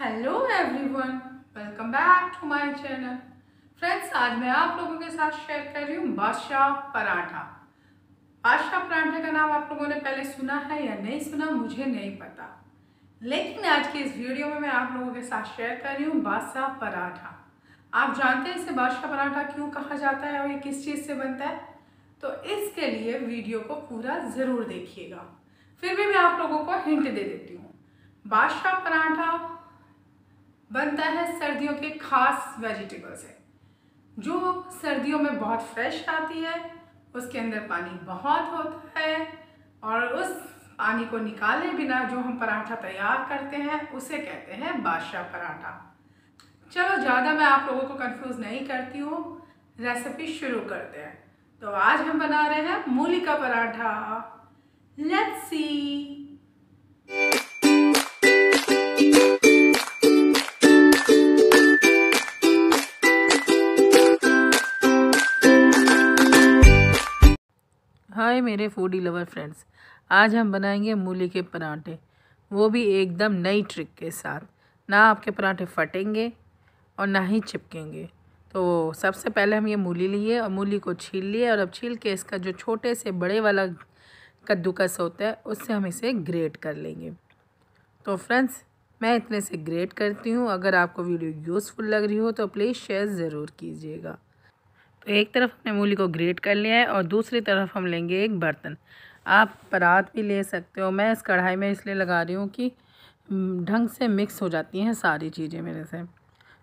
hello everyone welcome back to my channel friends आज मैं आप लोगों के साथ शेयर कर रही हूँ बादशाह पराठा बादशाह पराठे का नाम आप लोगों ने पहले सुना है या नहीं सुना मुझे नहीं पता लेकिन आज की इस वीडियो में मैं आप लोगों के साथ शेयर कर रही हूँ बादशाह पराठा आप जानते हैं इसे बादशाह पराठा क्यों कहा जाता है और ये किस चीज़ से बनता है तो इसके लिए वीडियो को पूरा ज़रूर देखिएगा फिर भी मैं आप लोगों को हिंट दे देती हूँ बादशाह पराठा बनता है सर्दियों के खास वेजिटेबल से जो सर्दियों में बहुत फ्रेश आती है उसके अंदर पानी बहुत होता है और उस पानी को निकाले बिना जो हम पराठा तैयार करते हैं उसे कहते हैं बादशाह पराठा चलो ज़्यादा मैं आप लोगों को कंफ्यूज नहीं करती हूँ रेसिपी शुरू करते हैं तो आज हम बना रहे हैं मूली का पराठा हाय मेरे फूडी लवर फ्रेंड्स आज हम बनाएंगे मूली के पराठे वो भी एकदम नई ट्रिक के साथ ना आपके पराठे फटेंगे और ना ही चिपकेंगे तो सबसे पहले हम ये मूली लिए और मूली को छील लिए और अब छील के इसका जो छोटे से बड़े वाला कद्दूकस होता है उससे हम इसे ग्रेट कर लेंगे तो फ्रेंड्स मैं इतने से ग्रेट करती हूँ अगर आपको वीडियो यूज़फुल लग रही हो तो प्लीज़ शेयर ज़रूर कीजिएगा तो एक तरफ हमने मूली को ग्रेट कर लिया है और दूसरी तरफ हम लेंगे एक बर्तन आप परात भी ले सकते हो मैं इस कढ़ाई में इसलिए लगा रही हूँ कि ढंग से मिक्स हो जाती हैं सारी चीज़ें मेरे से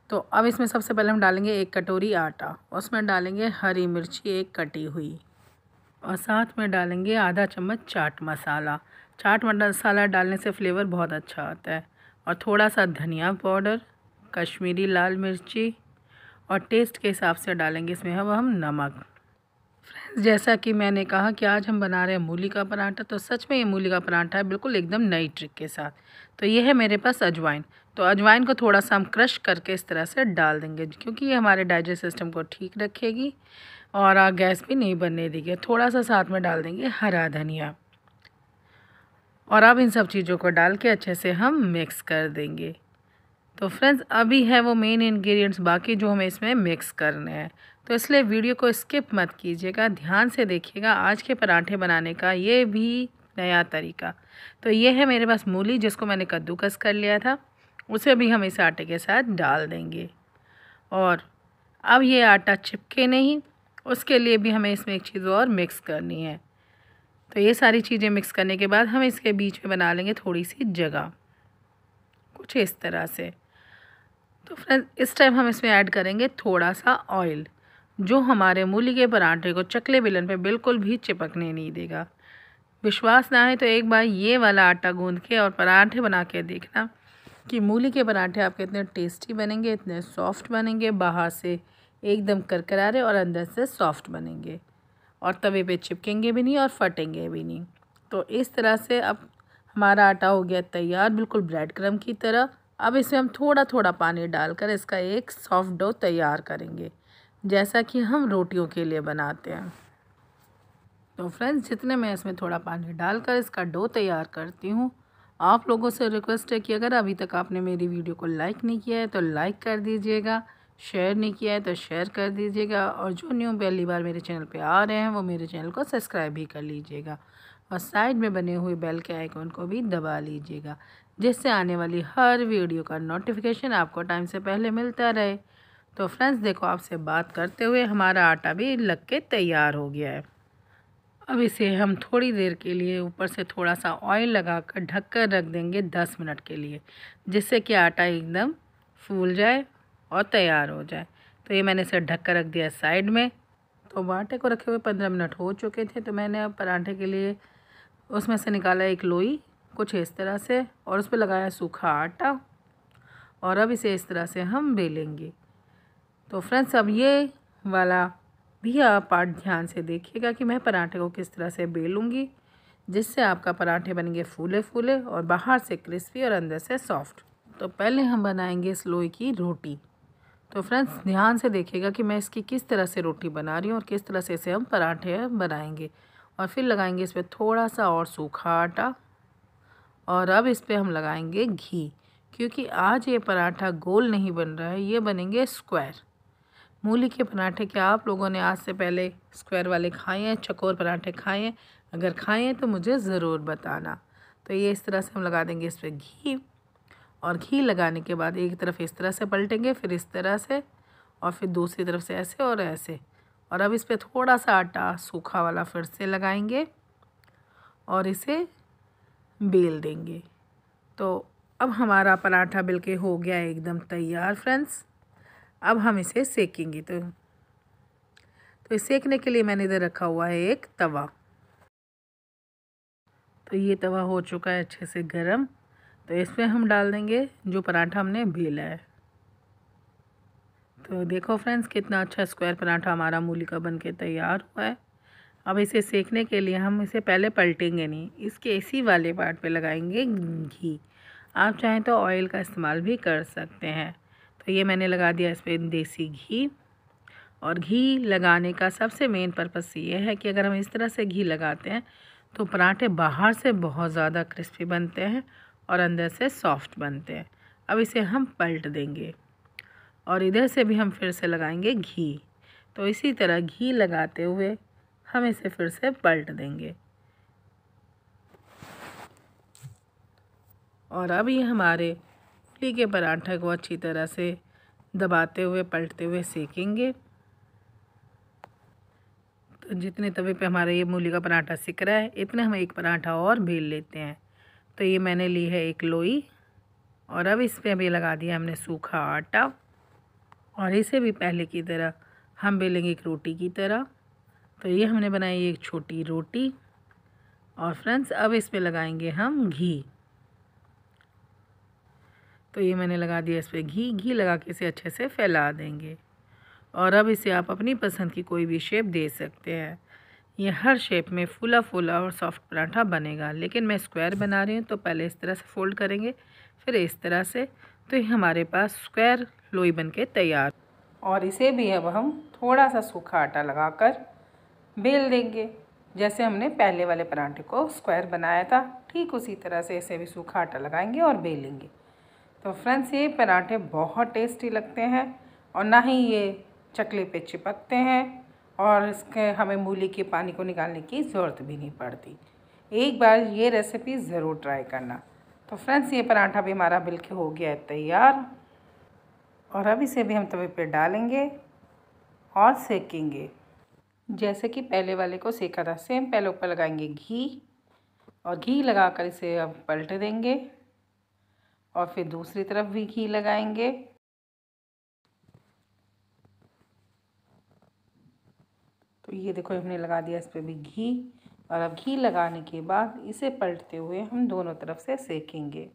तो अब इसमें सबसे पहले हम डालेंगे एक कटोरी आटा उसमें डालेंगे हरी मिर्ची एक कटी हुई और साथ में डालेंगे आधा चम्मच चाट मसाला चाट मसाला डालने से फ्लेवर बहुत अच्छा आता है और थोड़ा सा धनिया पाउडर कश्मीरी लाल मिर्ची और टेस्ट के हिसाब से डालेंगे इसमें अब हम नमक फ्रेंड्स जैसा कि मैंने कहा कि आज हम बना रहे हैं मूली का पराठा तो सच में ये मूली का पराठा है बिल्कुल एकदम नई ट्रिक के साथ तो ये है मेरे पास अजवाइन तो अजवाइन को थोड़ा सा हम क्रश करके इस तरह से डाल देंगे क्योंकि ये हमारे डाइजेस्ट सिस्टम को ठीक रखेगी और गैस भी नहीं बनने देगी थोड़ा सा साथ में डाल देंगे हरा धनिया और अब इन सब चीज़ों को डाल के अच्छे से हम मिक्स कर देंगे तो फ्रेंड्स अभी है वो मेन इंग्रेडिएंट्स बाकी जो हमें इसमें मिक्स करने हैं तो इसलिए वीडियो को स्किप मत कीजिएगा ध्यान से देखिएगा आज के पराठे बनाने का ये भी नया तरीका तो ये है मेरे पास मूली जिसको मैंने कद्दूकस कर लिया था उसे भी हम इस आटे के साथ डाल देंगे और अब ये आटा चिपके नहीं उसके लिए भी हमें इसमें एक चीज़ और मिक्स करनी है तो ये सारी चीज़ें मिक्स करने के बाद हम इसके बीच में बना लेंगे थोड़ी सी जगह कुछ इस तरह से तो फ्रेंड इस टाइम हम इसमें ऐड करेंगे थोड़ा सा ऑयल जो हमारे मूली के पराठे को चकले बेलन पे बिल्कुल भी चिपकने नहीं देगा विश्वास ना है तो एक बार ये वाला आटा गूंद के और पराठे बना के देखना कि मूली के पराठे आपके इतने टेस्टी बनेंगे इतने सॉफ्ट बनेंगे बाहर से एकदम करकरारे और अंदर से सॉफ्ट बनेंगे और तवे पे चिपकेंगे भी नहीं और फटेंगे भी नहीं तो इस तरह से अब हमारा आटा हो गया तैयार बिल्कुल ब्रेड क्रम की तरह अब इसमें हम थोड़ा थोड़ा पानी डालकर इसका एक सॉफ्ट डो तैयार करेंगे जैसा कि हम रोटियों के लिए बनाते हैं तो फ्रेंड्स जितने मैं इसमें थोड़ा पानी डालकर इसका डो तैयार करती हूँ आप लोगों से रिक्वेस्ट है कि अगर अभी तक आपने मेरी वीडियो को लाइक नहीं किया है तो लाइक कर दीजिएगा शेयर नहीं किया है तो शेयर कर दीजिएगा और जो न्यू पहली बार मेरे चैनल पे आ रहे हैं वो मेरे चैनल को सब्सक्राइब भी कर लीजिएगा और साइड में बने हुए बेल के आइकॉन को भी दबा लीजिएगा जिससे आने वाली हर वीडियो का नोटिफिकेशन आपको टाइम से पहले मिलता रहे तो फ्रेंड्स देखो आपसे बात करते हुए हमारा आटा भी लग के तैयार हो गया है अब इसे हम थोड़ी देर के लिए ऊपर से थोड़ा सा ऑयल लगा कर ढक कर रख देंगे दस मिनट के लिए जिससे कि आटा एकदम फूल जाए और तैयार हो जाए तो ये मैंने इसे ढक कर रख दिया साइड में तो आटे को रखे हुए पंद्रह मिनट हो चुके थे तो मैंने अब पराठे के लिए उसमें से निकाला एक लोई कुछ इस तरह से और उस पर लगाया सूखा आटा और अब इसे इस तरह से हम बेलेंगे तो फ्रेंड्स अब ये वाला भी आप पार्ट ध्यान से देखिएगा कि मैं पराठे को किस तरह से बेलूँगी जिससे आपका पराठे बनेंगे फूले फूले और बाहर से क्रिस्पी और अंदर से सॉफ्ट तो पहले हम बनाएंगे इस लोई की रोटी तो फ्रेंड्स ध्यान से देखिएगा कि मैं इसकी किस तरह से रोटी बना रही हूँ और किस तरह से इसे हम पराठे बनाएंगे और फिर लगाएंगे इस पर थोड़ा सा और सूखा आटा और अब इस पर हम लगाएंगे घी क्योंकि आज ये पराठा गोल नहीं बन रहा है ये बनेंगे स्क्वायर मूली के पराठे क्या आप लोगों ने आज से पहले स्क्वायर वाले खाए हैं चकोर पराठे खाए हैं अगर खाए हैं तो मुझे ज़रूर बताना तो ये इस तरह से हम लगा देंगे इस पर घी और घी लगाने के बाद एक तरफ इस तरह से पलटेंगे फिर इस तरह से और फिर दूसरी तरफ से ऐसे और ऐसे और अब इस पर थोड़ा सा आटा सूखा वाला फिर से लगाएंगे और इसे बेल देंगे तो अब हमारा पराठा बिल हो गया है एकदम तैयार फ्रेंड्स अब हम इसे सेकेंगे तो तो इसे सेकने के लिए मैंने इधर रखा हुआ है एक तवा तो ये तवा हो चुका है अच्छे से गरम तो इसमें हम डाल देंगे जो पराठा हमने बेला है तो देखो फ्रेंड्स कितना अच्छा स्क्वायर पराठा हमारा मूली का बन के तैयार हुआ है अब इसे सेकने के लिए हम इसे पहले पलटेंगे नहीं इसके इसी वाले पार्ट पे लगाएंगे घी आप चाहें तो ऑयल का इस्तेमाल भी कर सकते हैं तो ये मैंने लगा दिया इस पर देसी घी और घी लगाने का सबसे मेन पर्पस ये है कि अगर हम इस तरह से घी लगाते हैं तो पराठे बाहर से बहुत ज़्यादा क्रिस्पी बनते हैं और अंदर से सॉफ्ट बनते हैं अब इसे हम पलट देंगे और इधर से भी हम फिर से लगाएंगे घी तो इसी तरह घी लगाते हुए हम इसे फिर से पलट देंगे और अब ये हमारे उबली के पराठा को अच्छी तरह से दबाते हुए पलटते हुए सेकेंगे तो जितने तवे पे हमारा ये मूली का पराठा सिक रहा है इतने हम एक पराठा और बेल लेते हैं तो ये मैंने ली है एक लोई और अब इस पर अभी लगा दिया हमने सूखा आटा और इसे भी पहले की तरह हम बेलेंगे एक रोटी की तरह तो ये हमने बनाई एक छोटी रोटी और फ्रेंड्स अब इसमें लगाएंगे हम घी तो ये मैंने लगा दिया इस पर घी घी लगा के इसे अच्छे से फैला देंगे और अब इसे आप अपनी पसंद की कोई भी शेप दे सकते हैं ये हर शेप में फूला फूला और सॉफ्ट पराठा बनेगा लेकिन मैं स्क्वायर बना रही हूँ तो पहले इस तरह से फोल्ड करेंगे फिर इस तरह से तो ये हमारे पास स्क्वायर लोई बन के तैयार और इसे भी अब हम थोड़ा सा सूखा आटा लगाकर बेल देंगे जैसे हमने पहले वाले पराठे को स्क्वायर बनाया था ठीक उसी तरह से इसे भी सूखा आटा लगाएंगे और बेलेंगे तो फ्रेंड्स ये पराठे बहुत टेस्टी लगते हैं और ना ही ये चकले पे चिपकते हैं और इसके हमें मूली के पानी को निकालने की ज़रूरत भी नहीं पड़ती एक बार ये रेसिपी ज़रूर ट्राई करना तो फ्रेंड्स ये पराठा भी हमारा बिल के हो गया है तैयार और अब इसे भी हम तवे पर डालेंगे और सेकेंगे जैसे कि पहले वाले को सेका था सेम पहले ऊपर लगाएंगे घी और घी लगाकर इसे अब पलट देंगे और फिर दूसरी तरफ भी घी लगाएंगे तो ये देखो हमने लगा दिया इस पर भी घी और अब घी लगाने के बाद इसे पलटते हुए हम दोनों तरफ से सेकेंगे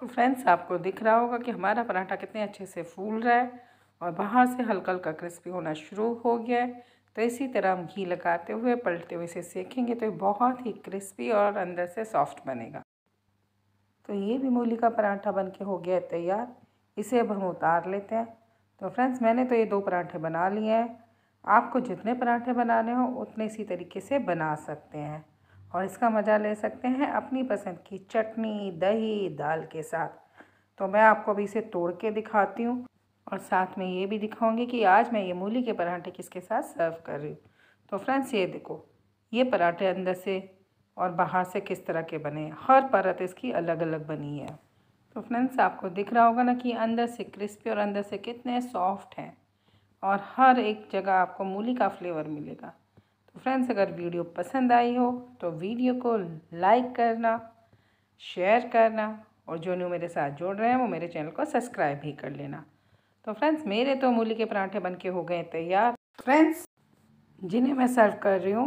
तो फ्रेंड्स आपको दिख रहा होगा कि हमारा पराठा कितने अच्छे से फूल रहा है और बाहर से हल्का हल्का क्रिस्पी होना शुरू हो गया है तो इसी तरह हम घी लगाते हुए पलटते हुए इसे सेकेंगे तो ये बहुत ही क्रिस्पी और अंदर से सॉफ्ट बनेगा तो ये भी मूली का पराठा बन के हो गया है तैयार इसे अब हम उतार लेते हैं तो फ्रेंड्स मैंने तो ये दो पराठे बना लिए हैं आपको जितने पराठे बनाने हो उतने इसी तरीके से बना सकते हैं और इसका मज़ा ले सकते हैं अपनी पसंद की चटनी दही दाल के साथ तो मैं आपको अभी इसे तोड़ के दिखाती हूँ और साथ में ये भी दिखाऊंगी कि आज मैं ये मूली के पराठे किसके साथ सर्व कर रही हूँ तो फ्रेंड्स ये देखो ये पराठे अंदर से और बाहर से किस तरह के बने हर परत इसकी अलग अलग बनी है तो फ्रेंड्स आपको दिख रहा होगा ना कि अंदर से क्रिस्पी और अंदर से कितने सॉफ्ट हैं और हर एक जगह आपको मूली का फ्लेवर मिलेगा तो फ्रेंड्स अगर वीडियो पसंद आई हो तो वीडियो को लाइक करना शेयर करना और जो न्यू मेरे साथ जुड़ रहे हैं वो मेरे चैनल को सब्सक्राइब भी कर लेना तो फ्रेंड्स मेरे तो मूली के पराठे बन के हो गए तैयार फ्रेंड्स जिन्हें मैं सर्व कर रही हूँ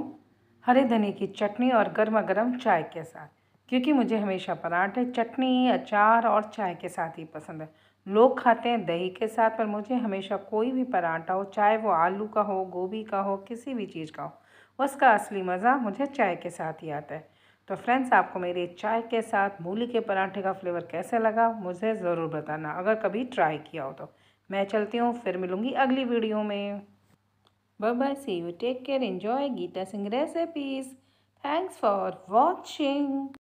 हरे धनी की चटनी और गर्मा गर्म चाय के साथ क्योंकि मुझे हमेशा पराठे चटनी अचार और चाय के साथ ही पसंद है लोग खाते हैं दही के साथ पर मुझे हमेशा कोई भी पराठा हो चाहे वो आलू का हो गोभी का हो किसी भी चीज़ का हो उसका असली मज़ा मुझे चाय के साथ ही आता है तो फ्रेंड्स आपको मेरे चाय के साथ मूली के पराठे का फ्लेवर कैसे लगा मुझे ज़रूर बताना अगर कभी ट्राई किया हो तो मैं चलती हूँ फिर मिलूँगी अगली वीडियो में bye see you take care enjoy Geeta Singh recipes thanks for watching